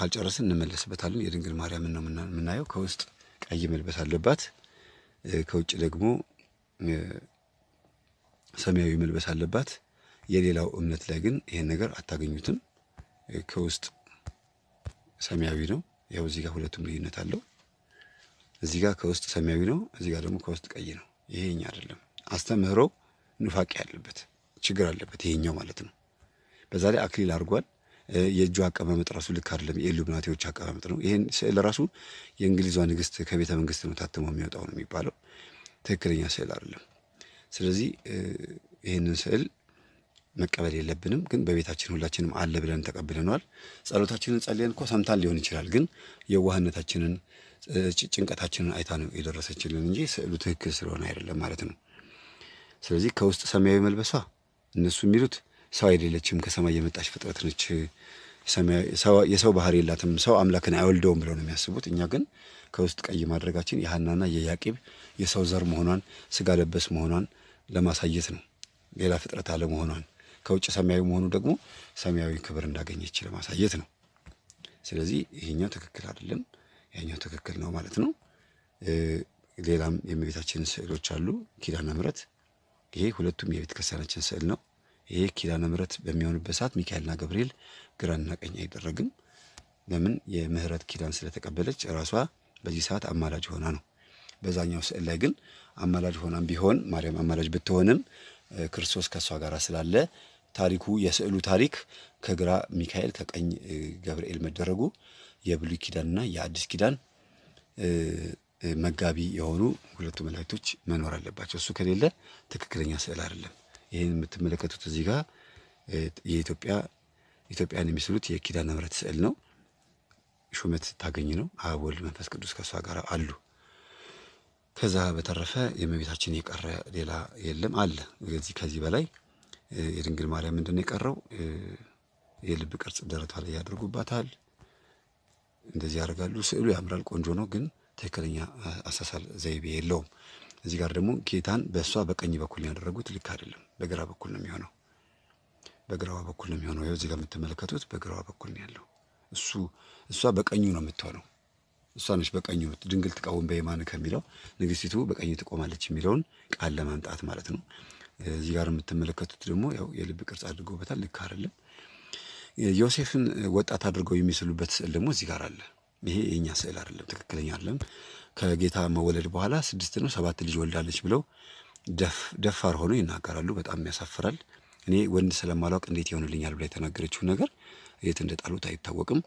ካልጨረስን እንመለስበታለን። የድንግል ማርያም ነው የምናየው። ከውስጥ ቀይ መልበስ አለባት። ከውጭ ደግሞ ሰማያዊ መልበስ አለባት። የሌላው እምነት ላይ ግን ይሄን ነገር አታገኙትም። ከውስጥ ሰማያዊ ነው። ያው እዚህ ጋር ሁለቱም ልዩነት አለው። እዚህ ጋር ከውስጥ ሰማያዊ ነው፣ እዚህ ጋር ደግሞ ከውስጥ ቀይ ነው። ይሄኛ አይደለም። አስተምህሮ ኑፋቄ ያለበት ችግር አለበት ይሄኛው ማለት ነው። በዛ ላይ አክሊል አድርጓል። የእጁ አቀማመጥ ራሱ ልክ አይደለም፣ የኢሉሚናቲዎች አቀማመጥ ነው። ይህን ስዕል ራሱ የእንግሊዟ ንግስት ከቤተ መንግስት ነው ታትሞ የሚወጣው ነው የሚባለው፣ ትክክለኛ ስዕል አይደለም። ስለዚህ ይህንን ስዕል መቀበል የለብንም። ግን በቤታችን ሁላችንም አለ ብለን ተቀብለነዋል። ጸሎታችንን ጸልየን እኮ ሰምታን ሊሆን ይችላል። ግን የዋህነታችንን ጭንቀታችንን አይታ ነው የደረሰችልን እንጂ ስዕሉ ትክክል ስለሆነ አይደለም ማለት ነው። ስለዚህ ከውስጥ ሰማያዊ መልበሷ እነሱ የሚሉት ሰው አይደለችም፣ ከሰማይ የመጣች ፍጥረት ነች፣ የሰው ባህሪ የላትም፣ ሰው አምላክን አይወልደውም ብለው ነው የሚያስቡት። እኛ ግን ከውስጥ ቀይ ማድረጋችን የሀናና የያዕቆብ የሰው ዘር መሆኗን ስጋ ለበስ መሆኗን ለማሳየት ነው፣ ሌላ ፍጥረት አለመሆኗን ከውጭ ሰማያዊ መሆኑ ደግሞ ሰማያዊ ክብር እንዳገኘች ለማሳየት ነው። ስለዚህ ይሄኛው ትክክል አይደለም፣ ያኛው ትክክል ነው ማለት ነው። ሌላም የእመቤታችን ስዕሎች አሉ፣ ኪዳነ ምሕረት። ይሄ ሁለቱም የቤተ ክርስቲያናችን ስዕል ነው። ይሄ ኪዳነ ምሕረት በሚሆንበት ሰዓት ሚካኤልና ገብርኤል ግራና ቀኝ አይደረግም። ለምን? የምህረት ኪዳን ስለተቀበለች ራሷ በዚህ ሰዓት አማላጅ ሆና ነው። በዛኛው ስዕል ላይ ግን አማላጅ ሆናም ቢሆን ማርያም አማላጅ ብትሆንም ክርስቶስ ከእሷ ጋር ስላለ ታሪኩ የስዕሉ ታሪክ ከግራ ሚካኤል ከቀኝ ገብርኤል መደረጉ የብሉይ ኪዳንና የአዲስ ኪዳን መጋቢ የሆኑ ሁለቱ መላእክቶች መኖር አለባቸው። እሱ ከሌለ ትክክለኛ ስዕል አይደለም። ይህን የምትመለከቱት እዚህ ጋር የኢትዮጵያ ኢትዮጵያን የሚስሉት የኪዳነ ምሕረት ስዕል ነው። ሹመት ታገኝ ነው። አብ ወልድ መንፈስ ቅዱስ ከእሷ ጋር አሉ። ከዛ በተረፈ የእመቤታችን የቀረ ሌላ የለም አለ። ስለዚህ ከዚህ በላይ የድንግል ማርያም ምንድን ነው የቀረው? የልብ ቅርጽ ደረቷ ላይ ያደርጉባታል። እንደዚህ ያደርጋሉ። ስዕሉ ያምራል፣ ቆንጆ ነው። ግን ትክክለኛ አሳሳል ዘይቤ የለውም። እዚህ ጋር ደግሞ ጌታን በእሷ በቀኝ በኩል ያደረጉት ልክ አይደለም። በግራ በኩል ነው የሚሆነው። በግራዋ በኩል ነው የሚሆነው። ይኸው እዚህ ጋር የምትመለከቱት በግራዋ በኩል ነው ያለው። እሱ እሷ በቀኙ ነው የምትሆነው። እሷ ነች በቀኙ ድንግል ትቃወም በየማን ከሚለው ንግስቲቱ በቀኝ ትቆማለች የሚለውን ቃል ለማምጣት ማለት ነው። እዚህ ጋር የምትመለከቱት ደግሞ ያው የልብ ቅርጽ አድርጎበታል። ልክ አይደለም። ዮሴፍን ወጣት አድርገው የሚስሉበት ስዕል ደግሞ እዚህ ጋር አለ። ይሄ የኛ ስዕል አይደለም፣ ትክክለኛ አይደለም። ከጌታ መወለድ በኋላ ስድስት ነው ሰባት ልጅ ወልዳለች ብለው ደፋር ሆኖ ይናገራሉ። በጣም ያሳፍራል። እኔ ወንድ ስለማላውቅ እንዴት ይሆንልኛል ብላ የተናገረችው ነገር የት እንደጣሉት አይታወቅም።